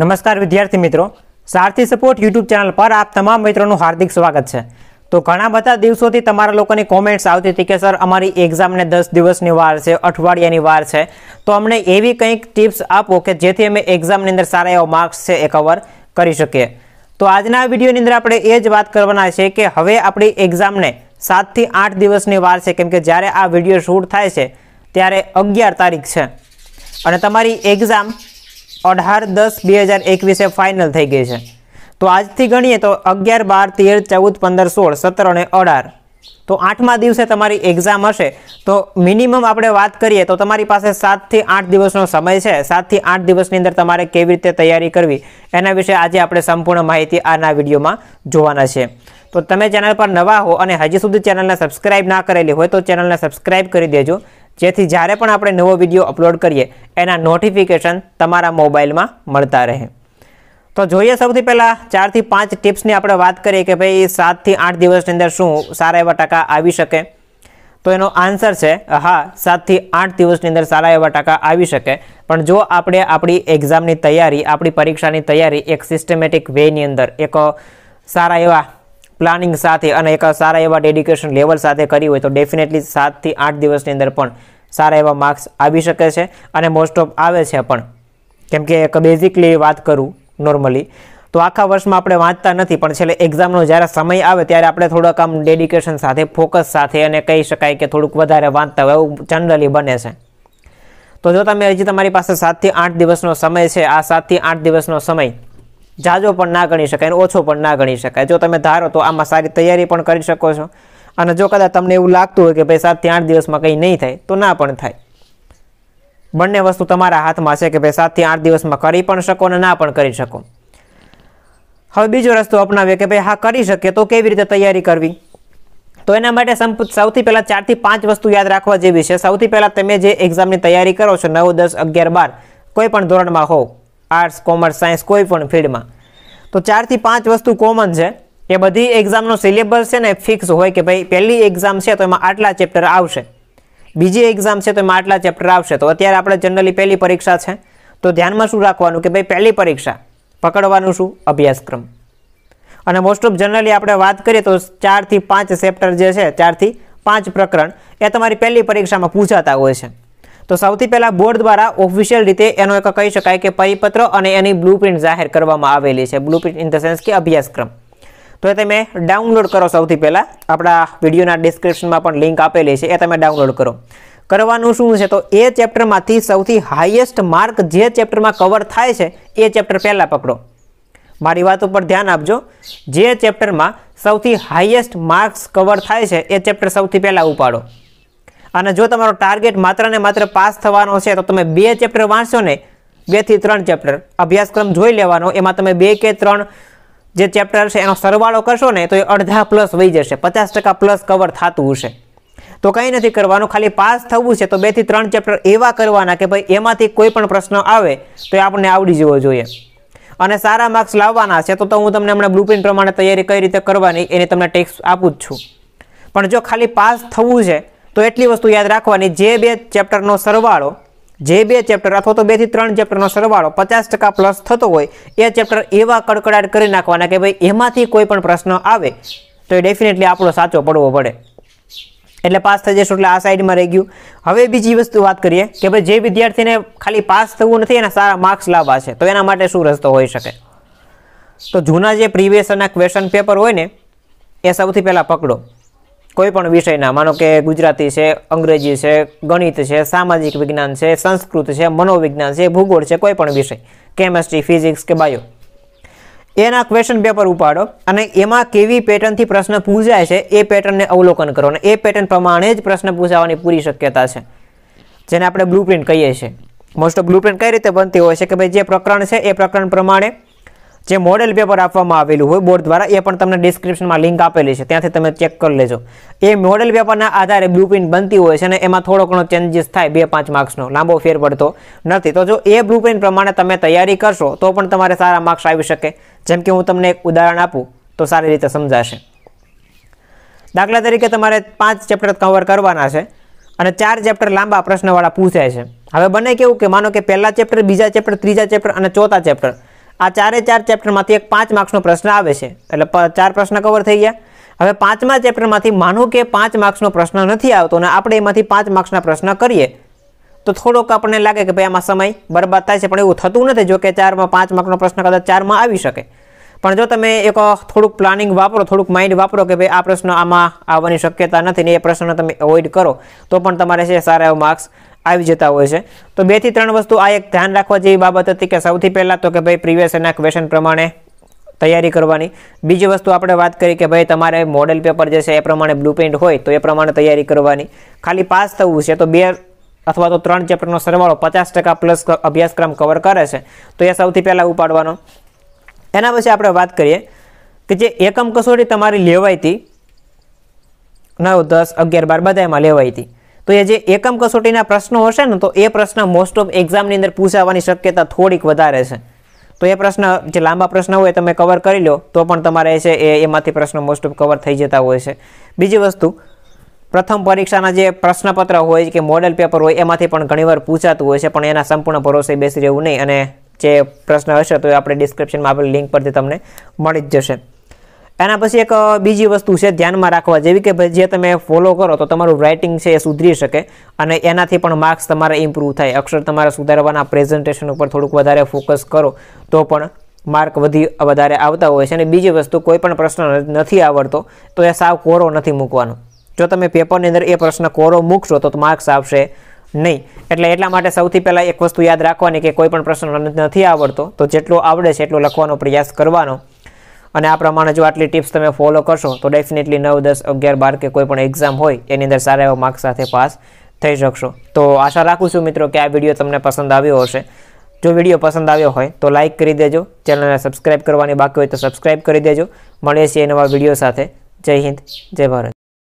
નમસ્કાર વિદ્યાર્થી મિત્રો સારથી સપોર્ટ યુટ્યુબ ચેનલ પર આપ તમામ મિત્રોનું હાર્દિક સ્વાગત છે તો ઘણા બધા દિવસોથી તમારા લોકોની કોમેન્ટ્સ આવતી હતી કે સર અમારી એક્ઝામને દસ દિવસની વાર છે અઠવાડિયાની વાર છે તો અમને એવી કંઈક ટિપ્સ આપો કે જેથી અમે એક્ઝામની અંદર સારા એવા માર્ક્સ છે એ કવર કરી શકીએ તો આજના વિડીયોની અંદર આપણે એ જ વાત કરવાના છે કે હવે આપણી એક્ઝામને સાતથી આઠ દિવસની વાર છે કેમ કે જ્યારે આ વિડીયો શૂટ થાય છે ત્યારે અગિયાર તારીખ છે અને તમારી એક્ઝામ અઢાર દસ બે હજાર એકવીસે ફાઇનલ થઈ ગઈ છે તો આજથી ગણીએ તો અગિયાર બાર તેર ચૌદ પંદર સોળ સત્તર અને અઢાર તો આઠમા દિવસે તમારી એક્ઝામ હશે તો મિનિમમ આપણે વાત કરીએ તો તમારી પાસે સાતથી આઠ દિવસનો સમય છે સાતથી આઠ દિવસની અંદર તમારે કેવી રીતે તૈયારી કરવી એના વિશે આજે આપણે સંપૂર્ણ માહિતી આના વિડીયોમાં જોવાના છે તો તમે ચેનલ પર નવા હો અને હજી સુધી ચેનલને સબસ્ક્રાઇબ ના કરેલી હોય તો ચેનલને સબસ્ક્રાઇબ કરી દેજો જેથી જ્યારે પણ આપણે નવો વિડીયો અપલોડ કરીએ એના નોટિફિકેશન તમારા મોબાઈલમાં મળતા રહે તો જોઈએ સૌથી પહેલાં ચારથી પાંચ ટિપ્સની આપણે વાત કરીએ કે ભાઈ સાતથી આઠ દિવસની અંદર શું સારા એવા ટકા આવી શકે તો એનો આન્સર છે હા સાતથી આઠ દિવસની અંદર સારા એવા ટકા આવી શકે પણ જો આપણે આપણી એક્ઝામની તૈયારી આપણી પરીક્ષાની તૈયારી એક સિસ્ટમેટિક વેની અંદર એક સારા એવા પ્લાનિંગ સાથે અને એક સારા એવા ડેડિકેશન લેવલ સાથે કરી હોય તો ડેફિનેટલી સાતથી આઠ દિવસની અંદર પણ સારા એવા માર્ક્સ આવી શકે છે અને મોસ્ટ ઓફ આવે છે પણ કેમ કે એક બેઝિકલી વાત કરું નોર્મલી તો આખા વર્ષમાં આપણે વાંચતા નથી પણ છેલ્લે એક્ઝામનો જ્યારે સમય આવે ત્યારે આપણે થોડોક આમ ડેડિકેશન સાથે ફોકસ સાથે અને કહી શકાય કે થોડુંક વધારે વાંચતા હોય એવું જનરલી બને છે તો જો તમે હજી તમારી પાસે સાતથી આઠ દિવસનો સમય છે આ સાતથી આઠ દિવસનો સમય જાજો પણ ના ગણી શકાય અને ઓછો પણ ના ગણી શકાય જો તમે ધારો તો આમાં સારી તૈયારી પણ કરી શકો છો અને જો કદાચ તમને એવું લાગતું હોય કે ભાઈ સાતથી આઠ દિવસમાં કંઈ નહીં થાય તો ના પણ થાય બંને વસ્તુ તમારા હાથમાં છે કે ભાઈ સાતથી આઠ દિવસમાં કરી પણ શકો અને ના પણ કરી શકો હવે બીજો રસ્તો અપનાવીએ કે ભાઈ હા કરી શકીએ તો કેવી રીતે તૈયારી કરવી તો એના માટે સૌથી પહેલાં ચારથી પાંચ વસ્તુ યાદ રાખવા જેવી છે સૌથી પહેલાં તમે જે એક્ઝામની તૈયારી કરો છો નવ દસ અગિયાર બાર કોઈ પણ ધોરણમાં હોવ આર્ટ્સ કોમર્સ સાયન્સ કોઈ પણ ફિલ્ડમાં તો ચારથી પાંચ વસ્તુ કોમન છે એ બધી એક્ઝામનો સિલેબસ છે ને ફિક્સ હોય કે ભાઈ પહેલી એક્ઝામ છે તો એમાં આટલા ચેપ્ટર આવશે બીજી એક્ઝામ છે તો એમાં આટલા ચેપ્ટર આવશે તો અત્યારે આપણે જનરલી પહેલી પરીક્ષા છે તો ધ્યાનમાં શું રાખવાનું કે ભાઈ પહેલી પરીક્ષા પકડવાનું શું અભ્યાસક્રમ અને મોસ્ટ ઓફ જનરલી આપણે વાત કરીએ તો ચારથી પાંચ ચેપ્ટર જે છે ચારથી પાંચ પ્રકરણ એ તમારી પહેલી પરીક્ષામાં પૂછાતા હોય છે તો સૌથી પહેલાં બોર્ડ દ્વારા ઓફિશિયલ રીતે એનો એક કહી શકાય કે પરિપત્ર અને એની બ્લુપ્રિન્ટ જાહેર કરવામાં આવેલી છે બ્લુપ્રિન્ટ ઇન ધ સેન્સ કે અભ્યાસક્રમ તો એ તમે ડાઉનલોડ કરો સૌથી પહેલાં આપણા વિડીયોના ડિસ્ક્રિપ્શનમાં પણ લિંક આપેલી છે એ તમે ડાઉનલોડ કરો કરવાનું શું છે તો એ ચેપ્ટરમાંથી સૌથી હાઈએસ્ટ માર્ક જે ચેપ્ટરમાં કવર થાય છે એ ચેપ્ટર પહેલાં પકડો મારી વાત ઉપર ધ્યાન આપજો જે ચેપ્ટરમાં સૌથી હાઈએસ્ટ માર્ક્સ કવર થાય છે એ ચેપ્ટર સૌથી પહેલાં ઉપાડો અને જો તમારો ટાર્ગેટ માત્ર ને માત્ર પાસ થવાનો છે તો તમે બે ચેપ્ટર વાંચશો ને બેથી ત્રણ ચેપ્ટર અભ્યાસક્રમ જોઈ લેવાનો એમાં તમે બે કે ત્રણ જે ચેપ્ટર છે એનો સરવાળો કરશો ને તો એ અડધા પ્લસ વહી જશે પચાસ ટકા પ્લસ કવર થતું હશે તો કંઈ નથી કરવાનું ખાલી પાસ થવું છે તો બેથી ત્રણ ચેપ્ટર એવા કરવાના કે ભાઈ એમાંથી કોઈ પણ પ્રશ્ન આવે તો એ આપણને આવડી જવો જોઈએ અને સારા માર્ક્સ લાવવાના છે તો તો હું તમને હમણાં બ્લુપ્રિન્ટ પ્રમાણે તૈયારી કઈ રીતે કરવાની એની તમને ટેક્સ આપું જ છું પણ જો ખાલી પાસ થવું છે તો એટલી વસ્તુ યાદ રાખવાની જે બે ચેપ્ટરનો સરવાળો જે બે ચેપ્ટર અથવા તો બેથી ત્રણ ચેપ્ટરનો સરવાળો પચાસ ટકા પ્લસ થતો હોય એ ચેપ્ટર એવા કડકડાટ કરી નાખવાના કે ભાઈ એમાંથી કોઈ પણ પ્રશ્ન આવે તો એ ડેફિનેટલી આપણો સાચો પડવો પડે એટલે પાસ થઈ જશું એટલે આ સાઈડમાં રહી ગયું હવે બીજી વસ્તુ વાત કરીએ કે ભાઈ જે વિદ્યાર્થીને ખાલી પાસ થવું નથી એના સારા માર્ક્સ લાવવા છે તો એના માટે શું રસ્તો હોઈ શકે તો જૂના જે પ્રિવિયસના ક્વેશ્ચન પેપર હોય ને એ સૌથી પહેલાં પકડો કોઈ પણ વિષયના માનો કે ગુજરાતી છે અંગ્રેજી છે ગણિત છે સામાજિક વિજ્ઞાન છે સંસ્કૃત છે મનોવિજ્ઞાન છે ભૂગોળ છે કોઈ પણ વિષય કેમેસ્ટ્રી ફિઝિક્સ કે બાયો એના ક્વેશ્ચન પેપર ઉપાડો અને એમાં કેવી પેટર્નથી પ્રશ્ન પૂછાય છે એ પેટર્નને અવલોકન કરો અને એ પેટર્ન પ્રમાણે જ પ્રશ્ન પૂછાવાની પૂરી શક્યતા છે જેને આપણે બ્લુપ્રિન્ટ કહીએ છીએ મોસ્ટ ઓફ બ્લુપ્રિન્ટ કઈ રીતે બનતી હોય છે કે ભાઈ જે પ્રકરણ છે એ પ્રકરણ પ્રમાણે જે મોડેલ પેપર આપવામાં આવેલું હોય બોર્ડ દ્વારા એ પણ તમને ડિસ્ક્રિપ્શનમાં લિંક આપેલી છે ત્યાંથી તમે ચેક કરી લેજો એ મોડેલ પેપરના આધારે બ્લુપ્રિન્ટ બનતી હોય છે અને એમાં થોડો ઘણો ચેન્જીસ થાય બે પાંચ માર્ક્સનો લાંબો ફેર પડતો નથી તો જો એ બ્લુપ્રિન્ટ પ્રમાણે તમે તૈયારી કરશો તો પણ તમારે સારા માર્ક્સ આવી શકે જેમ કે હું તમને એક ઉદાહરણ આપું તો સારી રીતે સમજાશે દાખલા તરીકે તમારે પાંચ ચેપ્ટર કવર કરવાના છે અને ચાર ચેપ્ટર લાંબા પ્રશ્નવાળા પૂછે છે હવે બને કેવું કે માનો કે પહેલા ચેપ્ટર બીજા ચેપ્ટર ત્રીજા ચેપ્ટર અને ચોથા ચેપ્ટર આ ચારે ચાર ચેપ્ટરમાંથી એક પાંચ માર્ક્સનો પ્રશ્ન આવે છે એટલે ચાર પ્રશ્ન કવર થઈ ગયા હવે પાંચમા ચેપ્ટરમાંથી માનો કે પાંચ માર્ક્સનો પ્રશ્ન નથી આવતો અને આપણે એમાંથી પાંચ માર્ક્સના પ્રશ્ન કરીએ તો થોડોક આપણને લાગે કે ભાઈ આમાં સમય બરબાદ થાય છે પણ એવું થતું નથી જો કે ચારમાં પાંચ માર્કનો પ્રશ્ન કદાચ ચારમાં આવી શકે પણ જો તમે એક થોડુંક પ્લાનિંગ વાપરો થોડુંક માઇન્ડ વાપરો કે ભાઈ આ પ્રશ્ન આમાં આવવાની શક્યતા નથી ને એ પ્રશ્ન તમે અવોઇડ કરો તો પણ તમારે છે સારા એવા માર્ક્સ આવી જતા હોય છે તો બે થી ત્રણ વસ્તુ આ એક ધ્યાન રાખવા જેવી બાબત હતી કે સૌથી પહેલાં તો કે ભાઈ પ્રીવિયસ એના ક્વેશ્ચન પ્રમાણે તૈયારી કરવાની બીજી વસ્તુ આપણે વાત કરી કે ભાઈ તમારે મોડેલ પેપર જે છે એ પ્રમાણે બ્લુપ્રિન્ટ હોય તો એ પ્રમાણે તૈયારી કરવાની ખાલી પાસ થવું છે તો બે અથવા તો ત્રણ ચેપ્ટરનો સરવાળો પચાસ ટકા પ્લસ અભ્યાસક્રમ કવર કરે છે તો એ સૌથી પહેલાં ઉપાડવાનો એના પછી આપણે વાત કરીએ કે જે એકમ કસોટી તમારી લેવાઈ હતી નવ દસ અગિયાર બાર બધા એમાં લેવાઈ હતી તો એ જે એકમ કસોટીના પ્રશ્નો હશે ને તો એ પ્રશ્ન મોસ્ટ ઓફ એક્ઝામની અંદર પૂછાવાની શક્યતા થોડીક વધારે છે તો એ પ્રશ્ન જે લાંબા પ્રશ્ન હોય તમે કવર કરી લો તો પણ તમારે છે એ એમાંથી પ્રશ્ન મોસ્ટ ઓફ કવર થઈ જતા હોય છે બીજી વસ્તુ પ્રથમ પરીક્ષાના જે પ્રશ્નપત્ર હોય કે મોડેલ પેપર હોય એમાંથી પણ ઘણીવાર પૂછાતું હોય છે પણ એના સંપૂર્ણ ભરોસે બેસી રહેવું નહીં અને જે પ્રશ્ન હશે તો એ આપણે ડિસ્ક્રિપ્શનમાં આપેલી લિંક પરથી તમને મળી જ જશે એના પછી એક બીજી વસ્તુ છે ધ્યાનમાં રાખવા જેવી કે ભાઈ જે તમે ફોલો કરો તો તમારું રાઇટિંગ છે એ સુધરી શકે અને એનાથી પણ માર્ક્સ તમારે ઇમ્પ્રૂવ થાય અક્ષર તમારે સુધારવાના પ્રેઝન્ટેશન ઉપર થોડુંક વધારે ફોકસ કરો તો પણ માર્ક વધી વધારે આવતા હોય છે અને બીજી વસ્તુ કોઈ પણ પ્રશ્ન નથી આવડતો તો એ સાવ કોરો નથી મૂકવાનો જો તમે પેપરની અંદર એ પ્રશ્ન કોરો મૂકશો તો માર્ક્સ આવશે નહીં એટલે એટલા માટે સૌથી પહેલાં એક વસ્તુ યાદ રાખવાની કે કોઈ પણ પ્રશ્ન નથી આવડતો તો જેટલો આવડે છે એટલો લખવાનો પ્રયાસ કરવાનો અને આ પ્રમાણે જો આટલી ટિપ્સ તમે ફોલો કરશો તો ડેફિનેટલી નવ દસ અગિયાર બાર કે કોઈ પણ એક્ઝામ હોય એની અંદર સારા એવા માર્ક્સ સાથે પાસ થઈ શકશો તો આશા રાખું છું મિત્રો કે આ વિડીયો તમને પસંદ આવ્યો હશે જો વિડીયો પસંદ આવ્યો હોય તો લાઇક કરી દેજો ચેનલને સબસ્ક્રાઈબ કરવાની બાકી હોય તો સબસ્ક્રાઇબ કરી દેજો મળીએ છીએ નવા વિડીયો સાથે જય હિન્દ જય ભારત